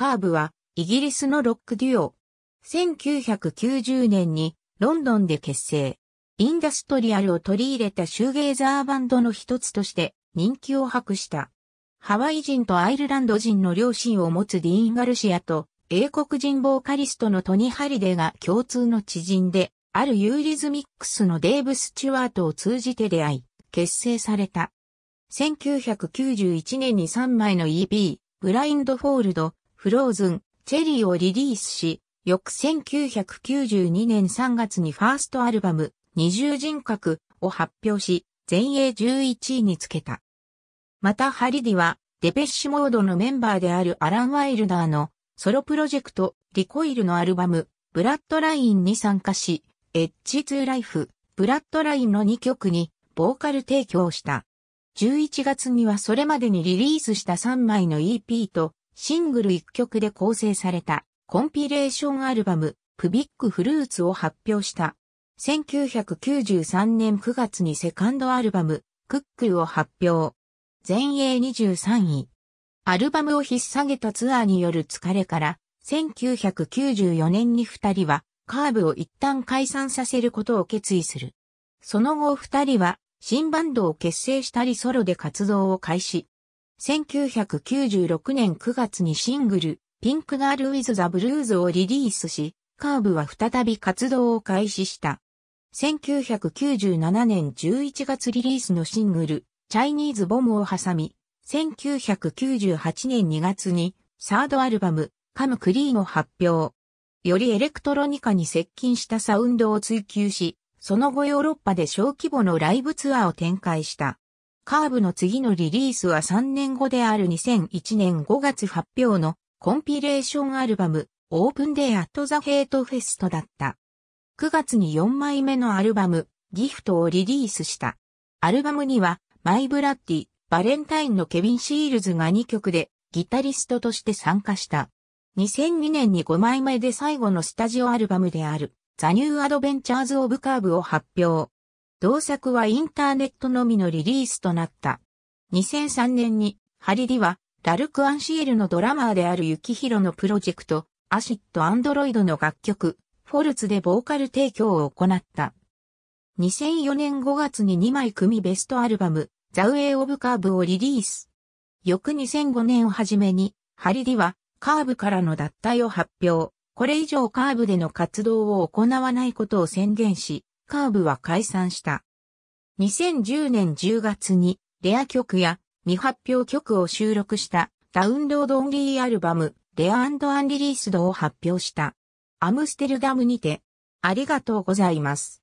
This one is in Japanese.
カーブは、イギリスのロックデュオ。1990年に、ロンドンで結成。インダストリアルを取り入れたシューゲイザーバンドの一つとして、人気を博した。ハワイ人とアイルランド人の両親を持つディーン・ガルシアと、英国人ボーカリストのトニ・ハリデが共通の知人で、あるユーリズミックスのデーブ・スチュワートを通じて出会い、結成された。1991年に3枚の EP、ブラインドフォールド、フローズン、チェリーをリリースし、翌1992年3月にファーストアルバム、二重人格を発表し、全英11位につけた。またハリディは、デペッシュモードのメンバーであるアラン・ワイルダーのソロプロジェクト、リコイルのアルバム、ブラッドラインに参加し、エッジ・ツー・ライフ、ブラッドラインの2曲にボーカル提供した。11月にはそれまでにリリースした3枚の EP とシングル1曲で構成されたコンピレーションアルバム、プビックフルーツを発表した。1993年9月にセカンドアルバム、クックルを発表。全英23位。アルバムを引っ提げたツアーによる疲れから、1994年に二人は、カーブを一旦解散させることを決意する。その後二人は、新バンドを結成したりソロで活動を開始。1996年9月にシングル、ピンクガール・ウィズ・ザ・ブルーズをリリースし、カーブは再び活動を開始した。1997年11月リリースのシングル、チャイニーズ・ボムを挟み、1998年2月に、サードアルバム、カム・クリーンを発表。よりエレクトロニカに接近したサウンドを追求し、その後ヨーロッパで小規模のライブツアーを展開した。カーブの次のリリースは3年後である2001年5月発表のコンピレーションアルバムオープンデーアットザヘイトフェストだった。9月に4枚目のアルバムギフトをリリースした。アルバムにはマイブラッディ、バレンタインのケビン・シールズが2曲でギタリストとして参加した。2002年に5枚目で最後のスタジオアルバムであるザ・ニュー・アドベンチャーズ・オブ・カーブを発表。同作はインターネットのみのリリースとなった。2003年に、ハリリは、ラルク・アンシエルのドラマーであるユキヒロのプロジェクト、アシッド・アンドロイドの楽曲、フォルツでボーカル提供を行った。2004年5月に2枚組ベストアルバム、ザ・ウェイ・オブ・カーブをリリース。翌2005年をはじめに、ハリリは、カーブからの脱退を発表。これ以上カーブでの活動を行わないことを宣言し、カーブは解散した。2010年10月にレア曲や未発表曲を収録したダウンロードオンリーアルバムレアアンリリースドを発表した。アムステルダムにてありがとうございます。